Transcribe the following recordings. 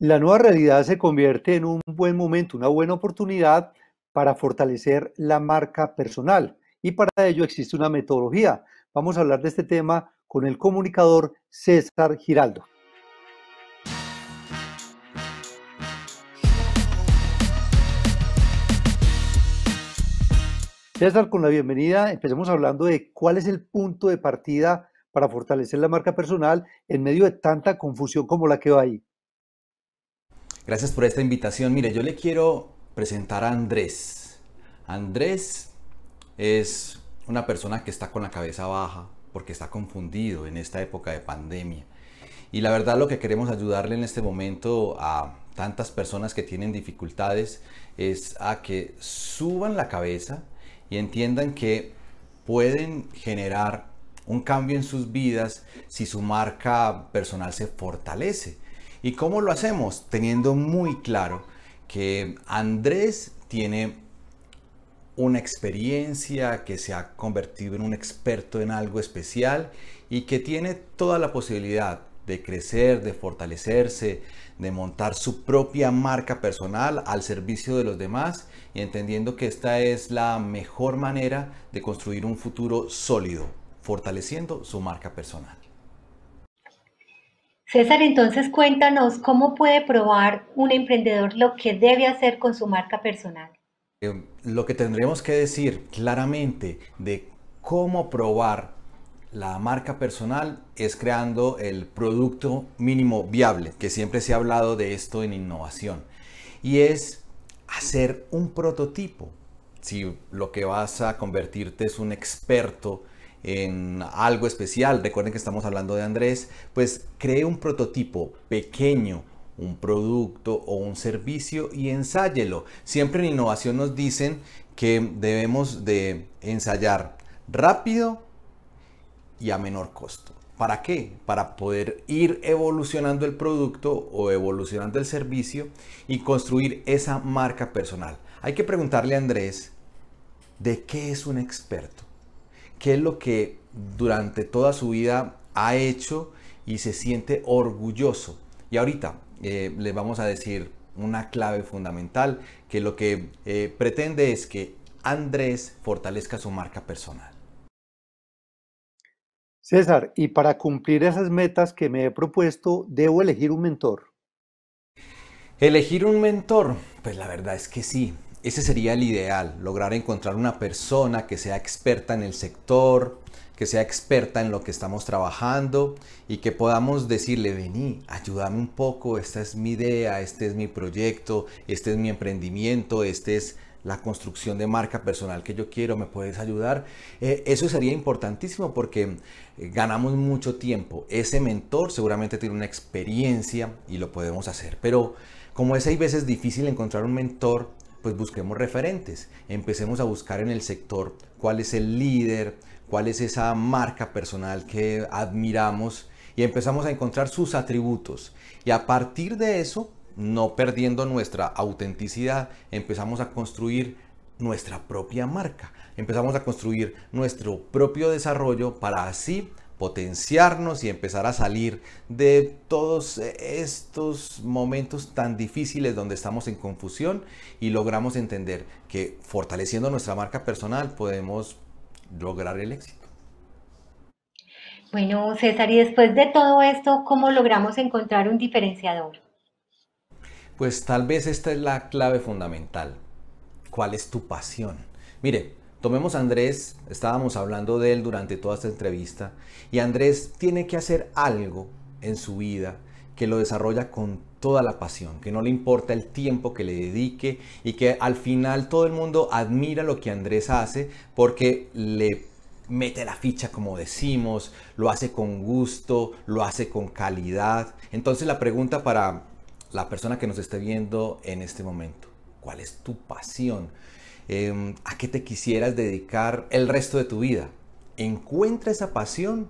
La nueva realidad se convierte en un buen momento, una buena oportunidad para fortalecer la marca personal y para ello existe una metodología. Vamos a hablar de este tema con el comunicador César Giraldo. César, con la bienvenida, empecemos hablando de cuál es el punto de partida para fortalecer la marca personal en medio de tanta confusión como la que va ahí. Gracias por esta invitación. Mire, yo le quiero presentar a Andrés. Andrés es una persona que está con la cabeza baja porque está confundido en esta época de pandemia. Y la verdad lo que queremos ayudarle en este momento a tantas personas que tienen dificultades es a que suban la cabeza y entiendan que pueden generar un cambio en sus vidas si su marca personal se fortalece. ¿Y cómo lo hacemos? Teniendo muy claro que Andrés tiene una experiencia, que se ha convertido en un experto en algo especial y que tiene toda la posibilidad de crecer, de fortalecerse, de montar su propia marca personal al servicio de los demás y entendiendo que esta es la mejor manera de construir un futuro sólido, fortaleciendo su marca personal. César, entonces cuéntanos cómo puede probar un emprendedor lo que debe hacer con su marca personal. Eh, lo que tendríamos que decir claramente de cómo probar la marca personal es creando el producto mínimo viable, que siempre se ha hablado de esto en innovación, y es hacer un prototipo. Si lo que vas a convertirte es un experto en algo especial, recuerden que estamos hablando de Andrés, pues cree un prototipo pequeño, un producto o un servicio y ensáyelo. Siempre en innovación nos dicen que debemos de ensayar rápido y a menor costo. ¿Para qué? Para poder ir evolucionando el producto o evolucionando el servicio y construir esa marca personal. Hay que preguntarle a Andrés de qué es un experto qué es lo que durante toda su vida ha hecho y se siente orgulloso. Y ahorita eh, les vamos a decir una clave fundamental que lo que eh, pretende es que Andrés fortalezca su marca personal. César, y para cumplir esas metas que me he propuesto, ¿debo elegir un mentor? Elegir un mentor, pues la verdad es que sí ese sería el ideal, lograr encontrar una persona que sea experta en el sector, que sea experta en lo que estamos trabajando y que podamos decirle, vení, ayúdame un poco, esta es mi idea, este es mi proyecto, este es mi emprendimiento, este es la construcción de marca personal que yo quiero, me puedes ayudar. Eh, eso sería importantísimo porque eh, ganamos mucho tiempo. Ese mentor seguramente tiene una experiencia y lo podemos hacer, pero como es hay veces difícil encontrar un mentor, pues busquemos referentes, empecemos a buscar en el sector cuál es el líder, cuál es esa marca personal que admiramos y empezamos a encontrar sus atributos. Y a partir de eso, no perdiendo nuestra autenticidad, empezamos a construir nuestra propia marca, empezamos a construir nuestro propio desarrollo para así potenciarnos y empezar a salir de todos estos momentos tan difíciles donde estamos en confusión y logramos entender que fortaleciendo nuestra marca personal podemos lograr el éxito. Bueno, César, y después de todo esto, ¿cómo logramos encontrar un diferenciador? Pues tal vez esta es la clave fundamental. ¿Cuál es tu pasión? Mire, Tomemos a Andrés, estábamos hablando de él durante toda esta entrevista, y Andrés tiene que hacer algo en su vida que lo desarrolla con toda la pasión, que no le importa el tiempo que le dedique y que al final todo el mundo admira lo que Andrés hace porque le mete la ficha como decimos, lo hace con gusto, lo hace con calidad. Entonces la pregunta para la persona que nos esté viendo en este momento, ¿Cuál es tu pasión? Em, ¿A qué te quisieras dedicar el resto de tu vida? Encuentra esa pasión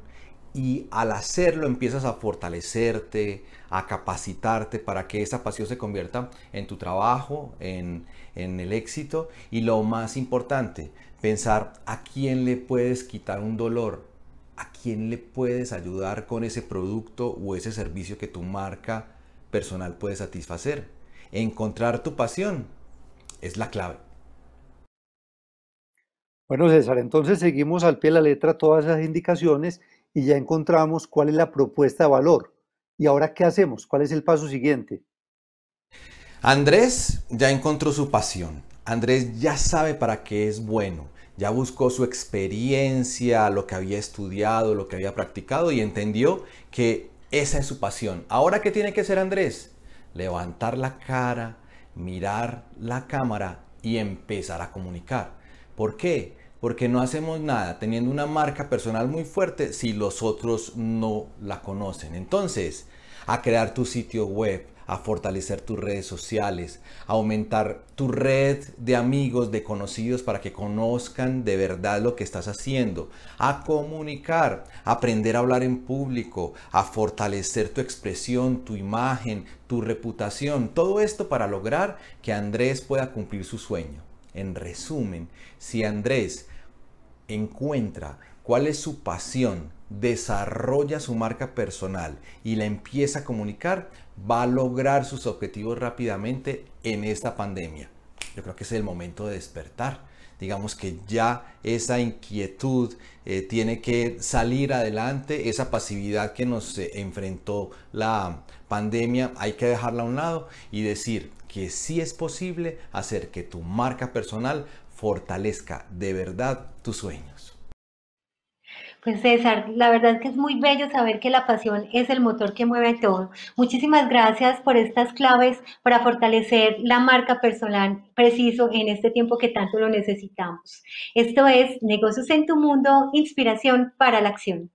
y al hacerlo empiezas a fortalecerte, a capacitarte para que esa pasión se convierta en tu trabajo, en, en el éxito y lo más importante, pensar a quién le puedes quitar un dolor, a quién le puedes ayudar con ese producto o ese servicio que tu marca personal puede satisfacer. Encontrar tu pasión es la clave. Bueno, César, entonces seguimos al pie de la letra todas esas indicaciones y ya encontramos cuál es la propuesta de valor. ¿Y ahora qué hacemos? ¿Cuál es el paso siguiente? Andrés ya encontró su pasión. Andrés ya sabe para qué es bueno. Ya buscó su experiencia, lo que había estudiado, lo que había practicado y entendió que esa es su pasión. Ahora, ¿qué tiene que hacer Andrés? Levantar la cara, mirar la cámara y empezar a comunicar. ¿Por qué? Porque no hacemos nada teniendo una marca personal muy fuerte si los otros no la conocen. Entonces, a crear tu sitio web, a fortalecer tus redes sociales, aumentar tu red de amigos, de conocidos para que conozcan de verdad lo que estás haciendo, a comunicar, aprender a hablar en público, a fortalecer tu expresión, tu imagen, tu reputación, todo esto para lograr que Andrés pueda cumplir su sueño. En resumen, si Andrés encuentra cuál es su pasión, desarrolla su marca personal y la empieza a comunicar, va a lograr sus objetivos rápidamente en esta pandemia. Yo creo que es el momento de despertar. Digamos que ya esa inquietud eh, tiene que salir adelante, esa pasividad que nos eh, enfrentó la pandemia hay que dejarla a un lado y decir que sí es posible hacer que tu marca personal fortalezca de verdad tus sueños. Pues César, la verdad es que es muy bello saber que la pasión es el motor que mueve todo. Muchísimas gracias por estas claves para fortalecer la marca personal preciso en este tiempo que tanto lo necesitamos. Esto es Negocios en tu Mundo, Inspiración para la Acción.